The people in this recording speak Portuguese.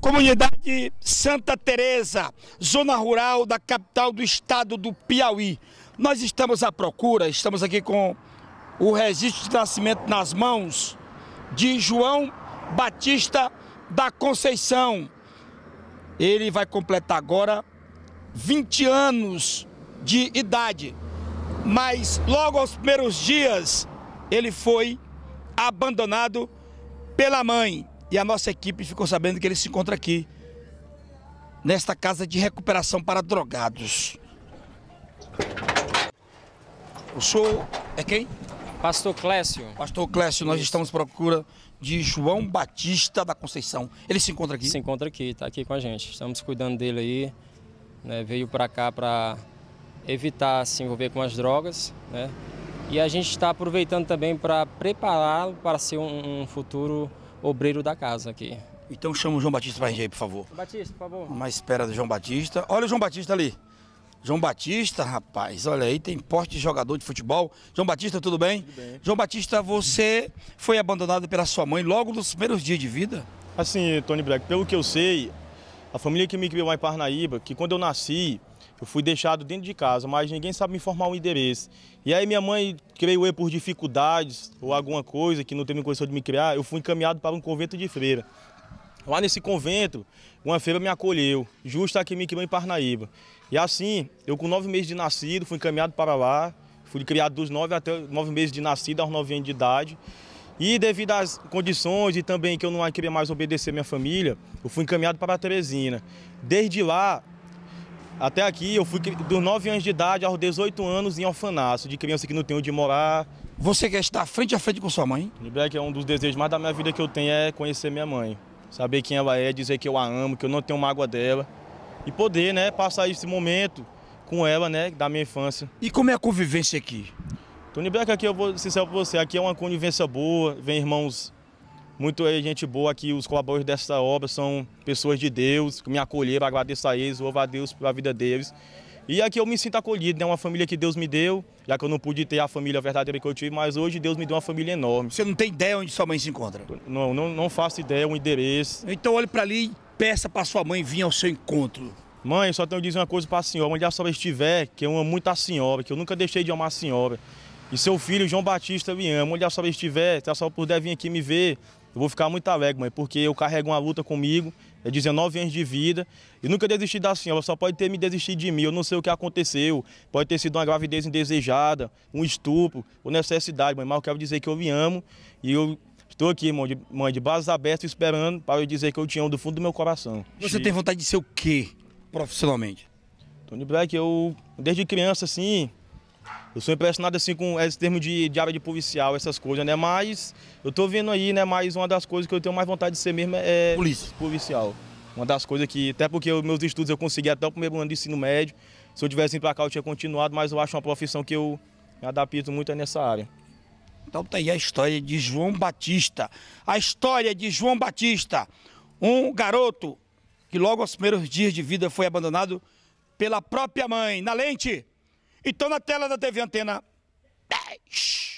Comunidade Santa Teresa, zona rural da capital do estado do Piauí. Nós estamos à procura, estamos aqui com o registro de nascimento nas mãos de João Batista da Conceição. Ele vai completar agora 20 anos de idade, mas logo aos primeiros dias ele foi abandonado pela mãe. E a nossa equipe ficou sabendo que ele se encontra aqui, nesta casa de recuperação para drogados. O senhor é quem? Pastor Clécio. Pastor Clécio, nós Isso. estamos à procura de João Batista da Conceição. Ele se encontra aqui? Se encontra aqui, está aqui com a gente. Estamos cuidando dele aí. Né? Veio para cá para evitar se envolver com as drogas. Né? E a gente está aproveitando também para prepará-lo para ser um, um futuro obreiro da casa aqui. Então chama o João Batista para a gente aí, por favor. Batista, por favor. Uma espera do João Batista. Olha o João Batista ali. João Batista, rapaz, olha aí, tem porte de jogador de futebol. João Batista, tudo bem? Tudo bem. João Batista, você foi abandonado pela sua mãe logo nos primeiros dias de vida? Assim, Tony Black, pelo que eu sei, a família que me criou lá em Parnaíba, que quando eu nasci, eu fui deixado dentro de casa, mas ninguém sabe me informar o um endereço. E aí minha mãe, creio eu, por dificuldades ou alguma coisa que não teve condição de me criar, eu fui encaminhado para um convento de freira. Lá nesse convento, uma feira me acolheu, justo aqui em Miquimã, em Parnaíba. E assim, eu com nove meses de nascido, fui encaminhado para lá, fui criado dos nove até nove meses de nascido, aos nove anos de idade. E devido às condições e também que eu não queria mais obedecer minha família, eu fui encaminhado para Teresina. Desde lá, até aqui eu fui dos 9 anos de idade aos 18 anos em orfanato, de criança que não tem onde morar. Você quer estar frente a frente com sua mãe? Black é um dos desejos mais da minha vida que eu tenho é conhecer minha mãe. Saber quem ela é, dizer que eu a amo, que eu não tenho mágoa dela. E poder, né, passar esse momento com ela, né, da minha infância. E como é a convivência aqui? Tony Black, aqui eu vou sincero pra você, aqui é uma convivência boa, vem irmãos muito é gente boa aqui, os colaboradores dessa obra são pessoas de Deus, que me acolheram, agradeço a eles, louvo a Deus pela vida deles. E aqui eu me sinto acolhido, é né? uma família que Deus me deu, já que eu não pude ter a família verdadeira que eu tive, mas hoje Deus me deu uma família enorme. Você não tem ideia onde sua mãe se encontra? Não, não, não faço ideia, um endereço. Então olhe para ali e peça para sua mãe vir ao seu encontro. Mãe, só tenho que dizer uma coisa para a senhora, onde a senhora estiver, que eu amo muito a senhora, que eu nunca deixei de amar a senhora. E seu filho, João Batista, me ama. Onde a senhora estiver, se a senhora puder vir aqui me ver, eu vou ficar muito alegre, mãe, porque eu carrego uma luta comigo, é 19 anos de vida, e nunca desisti da senhora, só pode ter me desistido de mim, eu não sei o que aconteceu, pode ter sido uma gravidez indesejada, um estupro, ou necessidade, mãe, mas eu quero dizer que eu me amo, e eu Estou aqui, mãe, de, mãe, de bases abertas, esperando para eu dizer que eu te amo do fundo do meu coração. Você tem vontade de ser o quê, profissionalmente? Tony Black, eu, desde criança, assim, eu sou impressionado assim com esse termo de, de área de policial, essas coisas, né? Mas eu tô vendo aí, né? Mas uma das coisas que eu tenho mais vontade de ser mesmo é Polícia. policial. Uma das coisas que, até porque os meus estudos eu consegui até o primeiro ano de ensino médio. Se eu tivesse ido pra cá, eu tinha continuado, mas eu acho uma profissão que eu me adapto muito nessa área. Então tá aí a história de João Batista. A história de João Batista, um garoto que logo aos primeiros dias de vida foi abandonado pela própria mãe. Na lente! Então na tela da TV Antena 10.